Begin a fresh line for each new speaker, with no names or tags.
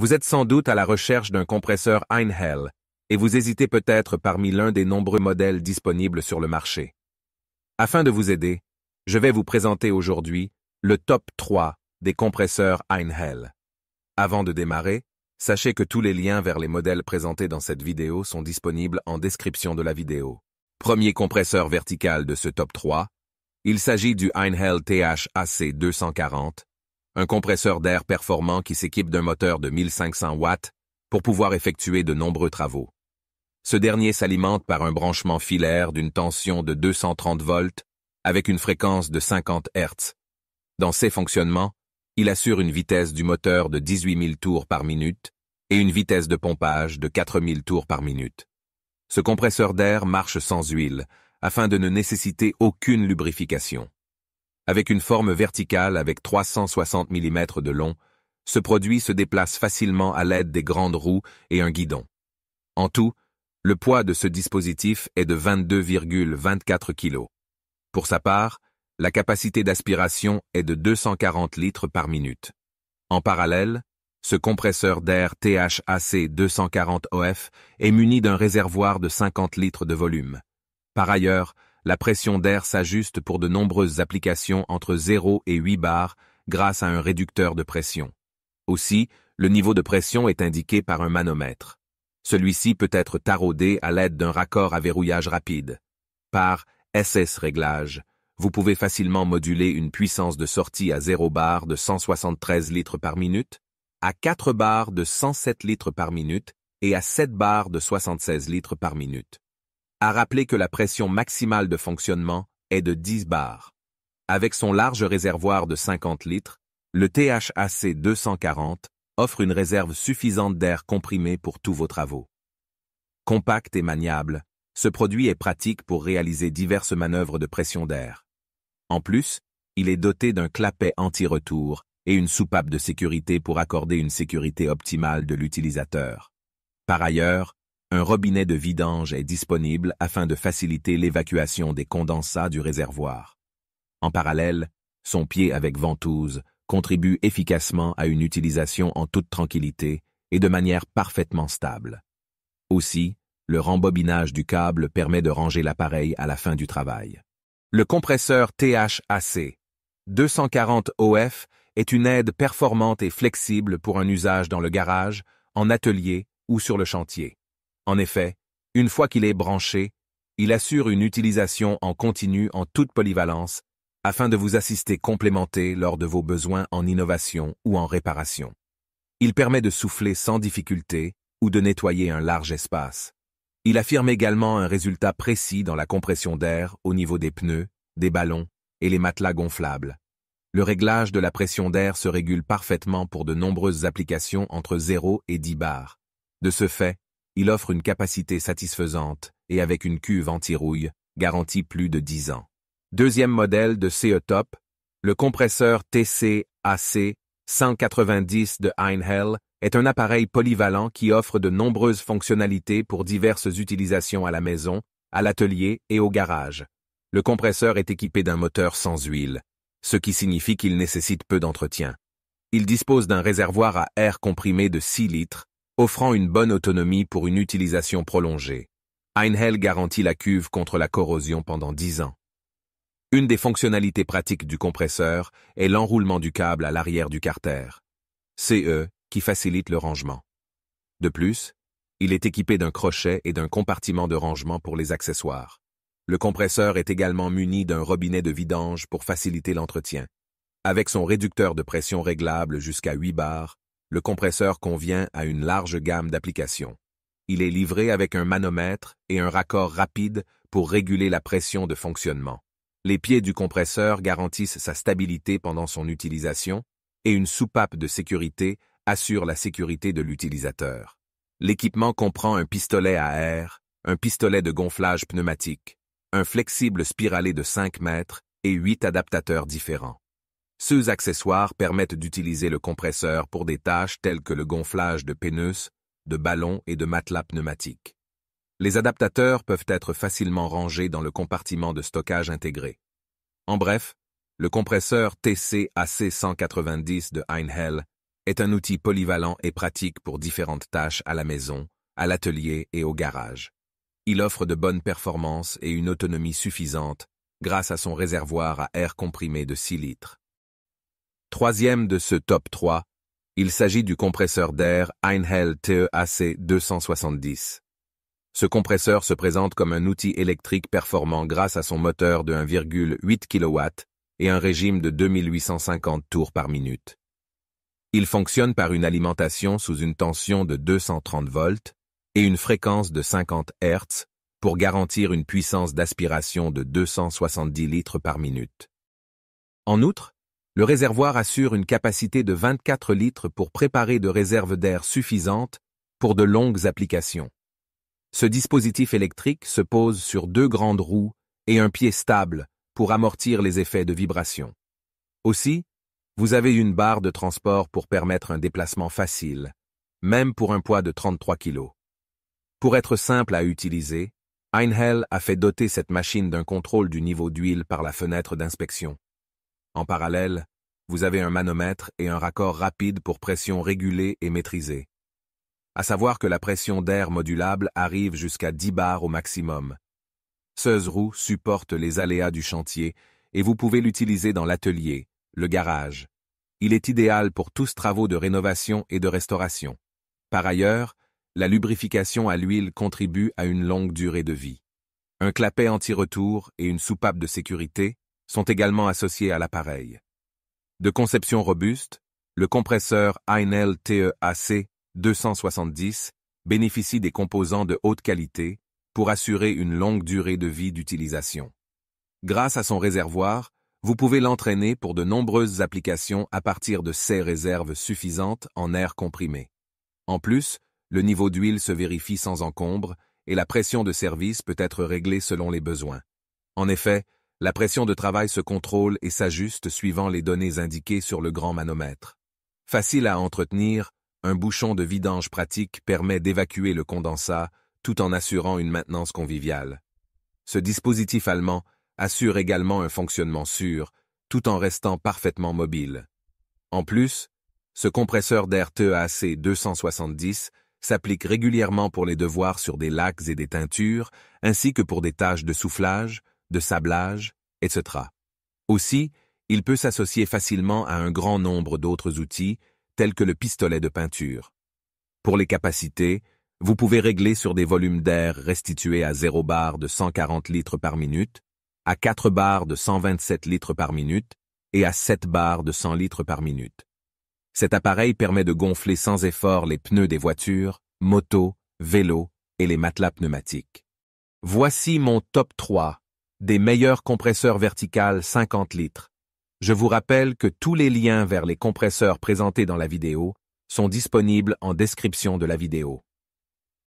Vous êtes sans doute à la recherche d'un compresseur Einhell, et vous hésitez peut-être parmi l'un des nombreux modèles disponibles sur le marché. Afin de vous aider, je vais vous présenter aujourd'hui le top 3 des compresseurs Einhell. Avant de démarrer, sachez que tous les liens vers les modèles présentés dans cette vidéo sont disponibles en description de la vidéo. Premier compresseur vertical de ce top 3, il s'agit du Einhell THAC 240 un compresseur d'air performant qui s'équipe d'un moteur de 1500 watts pour pouvoir effectuer de nombreux travaux. Ce dernier s'alimente par un branchement filaire d'une tension de 230 volts avec une fréquence de 50 Hz. Dans ses fonctionnements, il assure une vitesse du moteur de 18 000 tours par minute et une vitesse de pompage de 4 000 tours par minute. Ce compresseur d'air marche sans huile afin de ne nécessiter aucune lubrification avec une forme verticale avec 360 mm de long, ce produit se déplace facilement à l'aide des grandes roues et un guidon. En tout, le poids de ce dispositif est de 22,24 kg. Pour sa part, la capacité d'aspiration est de 240 litres par minute. En parallèle, ce compresseur d'air THAC 240 OF est muni d'un réservoir de 50 litres de volume. Par ailleurs, la pression d'air s'ajuste pour de nombreuses applications entre 0 et 8 bars grâce à un réducteur de pression. Aussi, le niveau de pression est indiqué par un manomètre. Celui-ci peut être taraudé à l'aide d'un raccord à verrouillage rapide. Par SS réglage, vous pouvez facilement moduler une puissance de sortie à 0 bar de 173 litres par minute, à 4 bars de 107 litres par minute et à 7 bars de 76 litres par minute à rappeler que la pression maximale de fonctionnement est de 10 bars. Avec son large réservoir de 50 litres, le THAC 240 offre une réserve suffisante d'air comprimé pour tous vos travaux. Compact et maniable, ce produit est pratique pour réaliser diverses manœuvres de pression d'air. En plus, il est doté d'un clapet anti-retour et une soupape de sécurité pour accorder une sécurité optimale de l'utilisateur. Par ailleurs, un robinet de vidange est disponible afin de faciliter l'évacuation des condensats du réservoir. En parallèle, son pied avec ventouse contribue efficacement à une utilisation en toute tranquillité et de manière parfaitement stable. Aussi, le rembobinage du câble permet de ranger l'appareil à la fin du travail. Le compresseur THAC 240 OF est une aide performante et flexible pour un usage dans le garage, en atelier ou sur le chantier. En effet, une fois qu'il est branché, il assure une utilisation en continu en toute polyvalence afin de vous assister complémenté lors de vos besoins en innovation ou en réparation. Il permet de souffler sans difficulté ou de nettoyer un large espace. Il affirme également un résultat précis dans la compression d'air au niveau des pneus, des ballons et les matelas gonflables. Le réglage de la pression d'air se régule parfaitement pour de nombreuses applications entre 0 et 10 bars. De ce fait, il offre une capacité satisfaisante et avec une cuve anti-rouille, garantie plus de 10 ans. Deuxième modèle de CE Top, le compresseur TCAc 190 de Einhell est un appareil polyvalent qui offre de nombreuses fonctionnalités pour diverses utilisations à la maison, à l'atelier et au garage. Le compresseur est équipé d'un moteur sans huile, ce qui signifie qu'il nécessite peu d'entretien. Il dispose d'un réservoir à air comprimé de 6 litres offrant une bonne autonomie pour une utilisation prolongée. Einhell garantit la cuve contre la corrosion pendant 10 ans. Une des fonctionnalités pratiques du compresseur est l'enroulement du câble à l'arrière du carter, CE, e qui facilite le rangement. De plus, il est équipé d'un crochet et d'un compartiment de rangement pour les accessoires. Le compresseur est également muni d'un robinet de vidange pour faciliter l'entretien. Avec son réducteur de pression réglable jusqu'à 8 bars, le compresseur convient à une large gamme d'applications. Il est livré avec un manomètre et un raccord rapide pour réguler la pression de fonctionnement. Les pieds du compresseur garantissent sa stabilité pendant son utilisation et une soupape de sécurité assure la sécurité de l'utilisateur. L'équipement comprend un pistolet à air, un pistolet de gonflage pneumatique, un flexible spiralé de 5 mètres et 8 adaptateurs différents. Ceux accessoires permettent d'utiliser le compresseur pour des tâches telles que le gonflage de pneus, de ballons et de matelas pneumatiques. Les adaptateurs peuvent être facilement rangés dans le compartiment de stockage intégré. En bref, le compresseur TC-AC190 de Einhell est un outil polyvalent et pratique pour différentes tâches à la maison, à l'atelier et au garage. Il offre de bonnes performances et une autonomie suffisante grâce à son réservoir à air comprimé de 6 litres. Troisième de ce top 3, il s'agit du compresseur d'air Einhell e TEAC 270. Ce compresseur se présente comme un outil électrique performant grâce à son moteur de 1,8 kW et un régime de 2850 tours par minute. Il fonctionne par une alimentation sous une tension de 230 volts et une fréquence de 50 Hz pour garantir une puissance d'aspiration de 270 litres par minute. En outre, le réservoir assure une capacité de 24 litres pour préparer de réserves d'air suffisantes pour de longues applications. Ce dispositif électrique se pose sur deux grandes roues et un pied stable pour amortir les effets de vibration. Aussi, vous avez une barre de transport pour permettre un déplacement facile, même pour un poids de 33 kg. Pour être simple à utiliser, Einhell a fait doter cette machine d'un contrôle du niveau d'huile par la fenêtre d'inspection. En parallèle, vous avez un manomètre et un raccord rapide pour pression régulée et maîtrisée. À savoir que la pression d'air modulable arrive jusqu'à 10 bars au maximum. seuse roue supporte les aléas du chantier et vous pouvez l'utiliser dans l'atelier, le garage. Il est idéal pour tous travaux de rénovation et de restauration. Par ailleurs, la lubrification à l'huile contribue à une longue durée de vie. Un clapet anti-retour et une soupape de sécurité sont également associés à l'appareil. De conception robuste, le compresseur Einel e TEAC 270 bénéficie des composants de haute qualité pour assurer une longue durée de vie d'utilisation. Grâce à son réservoir, vous pouvez l'entraîner pour de nombreuses applications à partir de ces réserves suffisantes en air comprimé. En plus, le niveau d'huile se vérifie sans encombre et la pression de service peut être réglée selon les besoins. En effet, la pression de travail se contrôle et s'ajuste suivant les données indiquées sur le grand manomètre. Facile à entretenir, un bouchon de vidange pratique permet d'évacuer le condensat tout en assurant une maintenance conviviale. Ce dispositif allemand assure également un fonctionnement sûr, tout en restant parfaitement mobile. En plus, ce compresseur d'air e TEAC 270 s'applique régulièrement pour les devoirs sur des lacs et des teintures, ainsi que pour des tâches de soufflage, de sablage, etc. Aussi, il peut s'associer facilement à un grand nombre d'autres outils, tels que le pistolet de peinture. Pour les capacités, vous pouvez régler sur des volumes d'air restitués à 0 bar de 140 litres par minute, à 4 bar de 127 litres par minute et à 7 bar de 100 litres par minute. Cet appareil permet de gonfler sans effort les pneus des voitures, motos, vélos et les matelas pneumatiques. Voici mon top 3 des meilleurs compresseurs verticales 50 litres. Je vous rappelle que tous les liens vers les compresseurs présentés dans la vidéo sont disponibles en description de la vidéo.